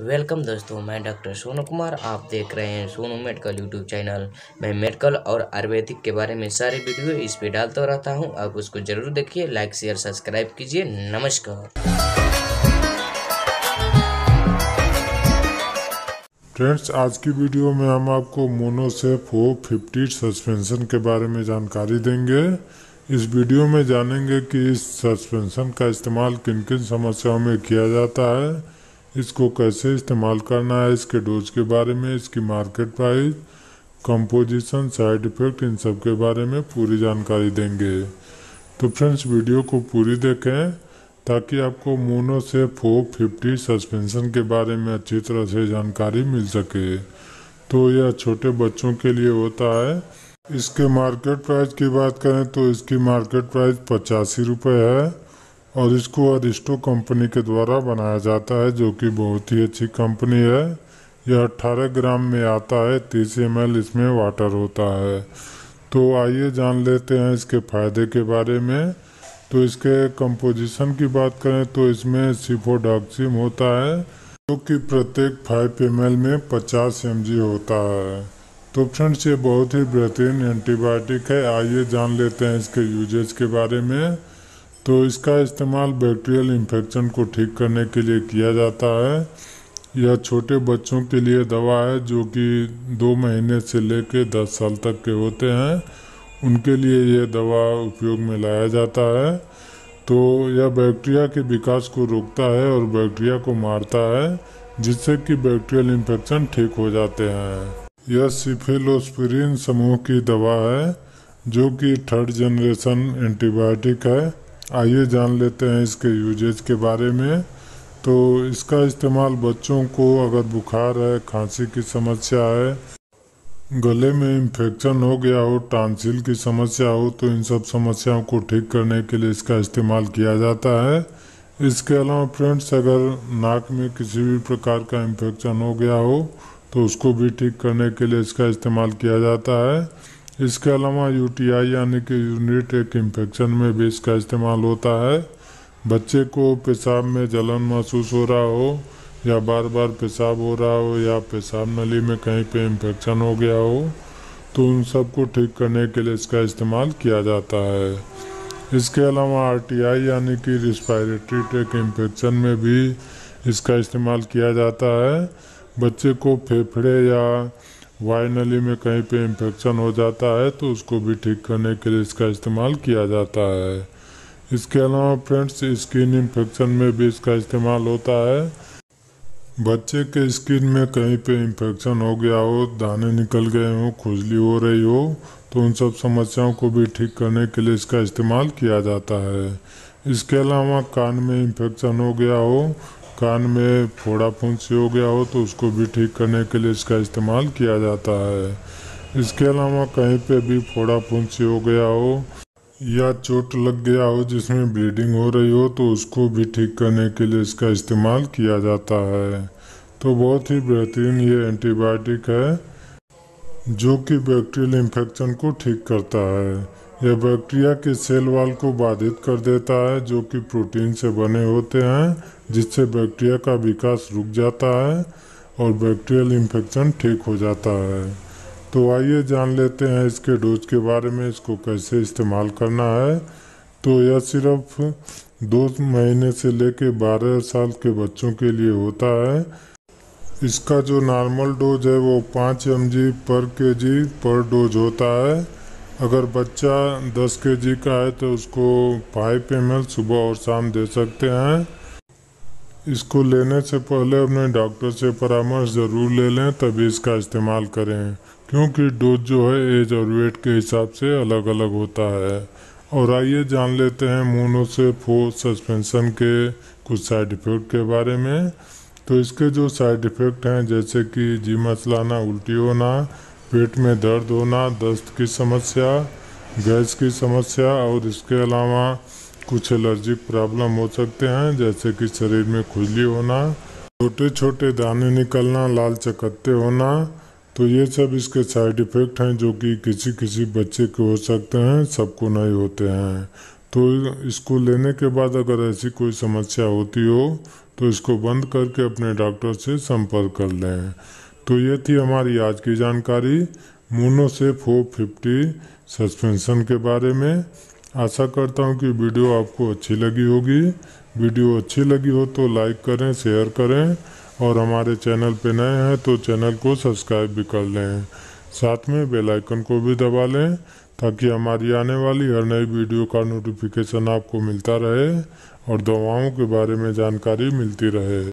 welcome दोस्तों मैं doctor Sonu Kumar आप देख रहे हैं सोनू मेडिकल यूट्यूब चैनल मैं मेडिकल और आयुर्वेदिक के बारे में सारे वीडियो इस पे डालता रहता हूं आप उसको जरूर देखिए लाइक शेयर सब्सक्राइब कीजिए नमस्कार फ्रेंड्स आज की वीडियो में हम आपको मोनोसेफ फोर फिफ्टी सस्पेंशन के बारे में जानकारी देंगे इस वीडियो में जानेंगे कि इस सस्पेंशन का इस्तेमाल किन किन समस्याओं में किया जाता है इसको कैसे इस्तेमाल करना है इसके डोज के बारे में इसकी market price composition side effect इन सब के बारे में पूरी जानकारी देंगे तो फ्रेंड्स वीडियो को पूरी देखें ताकि आपको मोनो से फोर फिफ्टी सस्पेंशन के बारे में अच्छी तरह से जानकारी मिल सके तो यह छोटे बच्चों के लिए होता है इसके मार्केट प्राइस की बात करें तो इसकी मार्केट प्राइस पचासी रुपये है और इसको अरिस्टो कंपनी के द्वारा बनाया जाता है जो कि बहुत ही अच्छी कंपनी है यह अट्ठारह ग्राम में आता है तीस एम इसमें वाटर होता है तो आइए जान लेते हैं इसके फ़ायदे के बारे में तो इसके कंपोजिशन की बात करें तो इसमें सिफोडॉक्सिम होता है जो कि प्रत्येक फाइव एम में पचास एम होता है तो फ्रेंड्स ये बहुत ही बेहतरीन एंटीबायोटिक है आइए जान लेते हैं इसके यूजेज के बारे में तो इसका इस्तेमाल बैक्टीरियल इन्फेक्शन को ठीक करने के लिए किया जाता है यह छोटे बच्चों के लिए दवा है जो कि दो महीने से लेकर दस साल तक के होते हैं उनके लिए यह दवा उपयोग में लाया जाता है तो यह बैक्टीरिया के विकास को रोकता है और बैक्टीरिया को मारता है जिससे कि बैक्टीरियल इन्फेक्शन ठीक हो जाते हैं यह सिफेलोस्पिरिन समूह की दवा है जो कि थर्ड जनरेशन एंटीबायोटिक है आइए जान लेते हैं इसके यूजेज के बारे में तो इसका इस्तेमाल बच्चों को अगर बुखार है खांसी की समस्या है गले में इन्फेक्शन हो गया हो टांसिल की समस्या हो तो इन सब समस्याओं को ठीक करने के लिए इसका इस्तेमाल किया जाता है इसके अलावा फ्रेंड्स अगर नाक में किसी भी प्रकार का इन्फेक्शन हो गया हो तो उसको भी ठीक करने के लिए इसका इस्तेमाल किया जाता है इसके अलावा यूटीआई यानी कि यूनिट एक इन्फेक्शन में भी इसका इस्तेमाल होता है बच्चे को पेशाब में जलन महसूस हो रहा हो या बार बार पेशाब हो रहा हो या पेशाब नली में कहीं पे इन्फेक्शन हो गया हो तो उन सबको ठीक करने के लिए इसका इस्तेमाल किया जाता है इसके अलावा आरटीआई यानी कि रिस्पायरेटरी टेक इन्फेक्शन में भी इसका इस्तेमाल किया जाता है बच्चे को फेफड़े या वाई नली में कहीं पे इन्फेक्शन हो जाता है तो उसको भी ठीक करने के लिए इसका इस्तेमाल किया जाता है इसके अलावा फ्रेंड्स स्किन इन्फेक्शन में भी इसका इस्तेमाल होता है बच्चे के स्किन में कहीं पे इन्फेक्शन हो गया हो दाने निकल गए हो खुजली हो रही हो तो उन सब समस्याओं को भी ठीक करने के लिए इसका इस्तेमाल किया जाता है इसके अलावा कान में इन्फेक्शन हो गया हो कान में फोड़ा फुंसी हो गया हो तो उसको भी ठीक करने के लिए इसका इस्तेमाल किया जाता है इसके अलावा कहीं पे भी फोड़ा फुंसी हो गया हो या चोट लग गया हो जिसमें ब्लीडिंग हो रही हो तो उसको भी ठीक करने के लिए इसका इस्तेमाल किया जाता है तो बहुत ही बेहतरीन ये एंटीबायोटिक है जो कि बैक्टीरियल इन्फेक्शन को ठीक करता है यह बैक्टीरिया के सेल वाल को बाधित कर देता है जो कि प्रोटीन से बने होते हैं जिससे बैक्टीरिया का विकास रुक जाता है और बैक्टीरियल इन्फेक्शन ठीक हो जाता है तो आइए जान लेते हैं इसके डोज के बारे में इसको कैसे इस्तेमाल करना है तो यह सिर्फ दो महीने से लेकर बारह साल के बच्चों के लिए होता है इसका जो नॉर्मल डोज है वो पाँच एम पर के जी पर डोज होता है अगर बच्चा 10 के जी का है तो उसको फाइव एम सुबह और शाम दे सकते हैं इसको लेने से पहले अपने डॉक्टर से परामर्श ज़रूर ले लें तभी इसका इस्तेमाल करें क्योंकि डोज जो है एज और वेट के हिसाब से अलग अलग होता है और आइए जान लेते हैं मोनो से फो सस्पेंशन के कुछ साइड इफ़ेक्ट के बारे में तो इसके जो साइड इफ़ेक्ट हैं जैसे कि जी मचलाना उल्टी होना पेट में दर्द होना दस्त की समस्या गैस की समस्या और इसके अलावा कुछ एलर्जिक प्रॉब्लम हो सकते हैं जैसे कि शरीर में खुजली होना छोटे छोटे दाने निकलना लाल चकत्ते होना तो ये सब इसके साइड इफ़ेक्ट हैं जो कि किसी किसी बच्चे के हो सकते हैं सबको नहीं होते हैं तो इसको लेने के बाद अगर ऐसी कोई समस्या होती हो तो इसको बंद करके अपने डॉक्टर से संपर्क कर लें तो ये थी हमारी आज की जानकारी मोनो से फोर फिफ्टी सस्पेंशन के बारे में आशा करता हूँ कि वीडियो आपको अच्छी लगी होगी वीडियो अच्छी लगी हो तो लाइक करें शेयर करें और हमारे चैनल पर नए हैं तो चैनल को सब्सक्राइब भी कर लें साथ में बेल आइकन को भी दबा लें ताकि हमारी आने वाली हर नई वीडियो का नोटिफिकेशन आपको मिलता रहे और दवाओं के बारे में जानकारी मिलती रहे